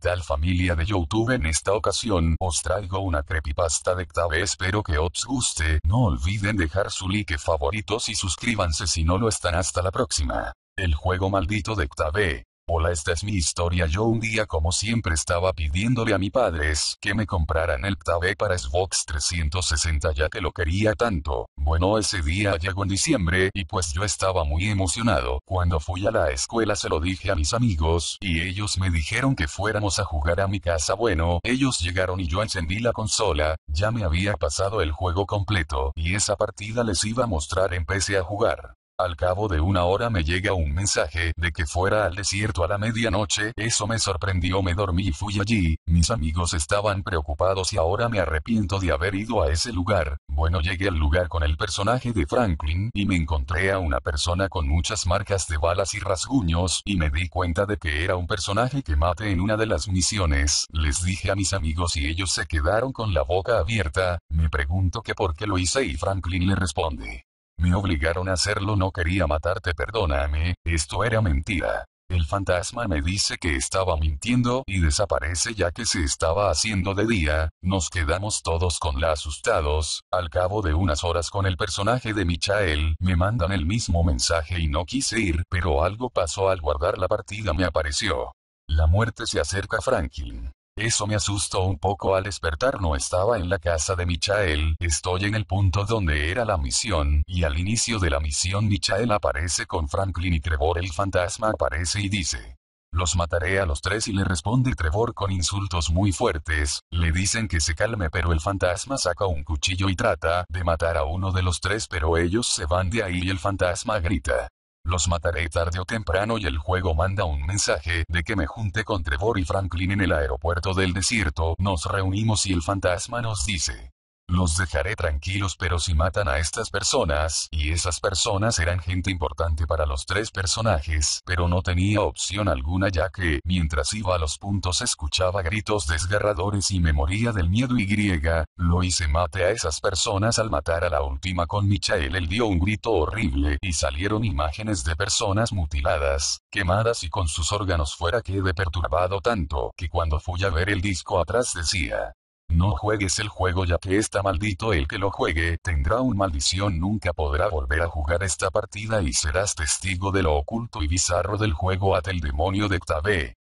tal familia de Youtube en esta ocasión os traigo una creepypasta de Octave espero que os guste, no olviden dejar su like favoritos y suscríbanse si no lo están hasta la próxima. El juego maldito de Octave. Hola, esta es mi historia. Yo un día como siempre estaba pidiéndole a mis padres que me compraran el Tabe para Xbox 360 ya que lo quería tanto. Bueno, ese día llegó en diciembre y pues yo estaba muy emocionado. Cuando fui a la escuela se lo dije a mis amigos y ellos me dijeron que fuéramos a jugar a mi casa. Bueno, ellos llegaron y yo encendí la consola, ya me había pasado el juego completo y esa partida les iba a mostrar empecé a jugar. Al cabo de una hora me llega un mensaje de que fuera al desierto a la medianoche, eso me sorprendió, me dormí y fui allí, mis amigos estaban preocupados y ahora me arrepiento de haber ido a ese lugar. Bueno, llegué al lugar con el personaje de Franklin y me encontré a una persona con muchas marcas de balas y rasguños y me di cuenta de que era un personaje que maté en una de las misiones. Les dije a mis amigos y ellos se quedaron con la boca abierta, me pregunto que por qué lo hice y Franklin le responde, me obligaron a hacerlo, no quería matarte, perdóname, esto era mentira. El fantasma me dice que estaba mintiendo y desaparece ya que se estaba haciendo de día, nos quedamos todos con la asustados, al cabo de unas horas con el personaje de Michael, me mandan el mismo mensaje y no quise ir, pero algo pasó al guardar la partida me apareció. La muerte se acerca Franklin. Eso me asustó un poco al despertar no estaba en la casa de Michael, estoy en el punto donde era la misión, y al inicio de la misión Michael aparece con Franklin y Trevor el fantasma aparece y dice, los mataré a los tres y le responde Trevor con insultos muy fuertes, le dicen que se calme pero el fantasma saca un cuchillo y trata de matar a uno de los tres pero ellos se van de ahí y el fantasma grita. Los mataré tarde o temprano y el juego manda un mensaje de que me junte con Trevor y Franklin en el aeropuerto del desierto. Nos reunimos y el fantasma nos dice, los dejaré tranquilos pero si matan a estas personas, y esas personas eran gente importante para los tres personajes, pero no tenía opción alguna ya que, mientras iba a los puntos escuchaba gritos desgarradores y me moría del miedo y griega, lo hice mate a esas personas al matar a la última con Michael él dio un grito horrible y salieron imágenes de personas mutiladas, quemadas y con sus órganos fuera quedé perturbado tanto que cuando fui a ver el disco atrás decía, no juegues el juego ya que está maldito el que lo juegue, tendrá una maldición, nunca podrá volver a jugar esta partida y serás testigo de lo oculto y bizarro del juego hasta el demonio de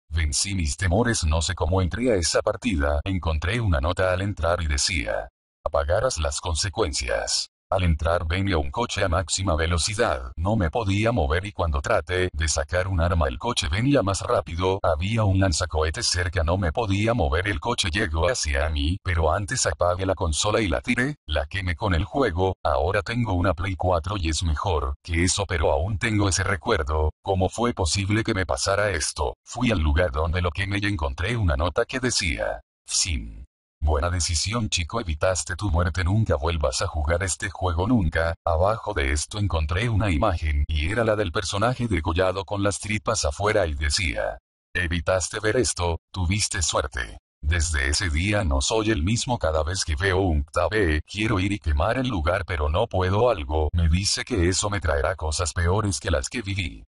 Vencí mis temores, no sé cómo entré a esa partida, encontré una nota al entrar y decía, apagarás las consecuencias. Al entrar venía un coche a máxima velocidad, no me podía mover y cuando traté de sacar un arma el coche venía más rápido, había un lanzacohetes cerca no me podía mover el coche llegó hacia mí, pero antes apagué la consola y la tiré, la quemé con el juego, ahora tengo una Play 4 y es mejor que eso pero aún tengo ese recuerdo, ¿cómo fue posible que me pasara esto? Fui al lugar donde lo quemé y encontré una nota que decía, sin Buena decisión chico, evitaste tu muerte, nunca vuelvas a jugar este juego nunca. Abajo de esto encontré una imagen, y era la del personaje degollado con las tripas afuera y decía, evitaste ver esto, tuviste suerte. Desde ese día no soy el mismo cada vez que veo un tabé, quiero ir y quemar el lugar pero no puedo algo, me dice que eso me traerá cosas peores que las que viví.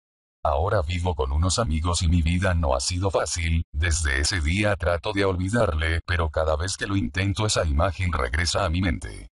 Ahora vivo con unos amigos y mi vida no ha sido fácil, desde ese día trato de olvidarle, pero cada vez que lo intento esa imagen regresa a mi mente.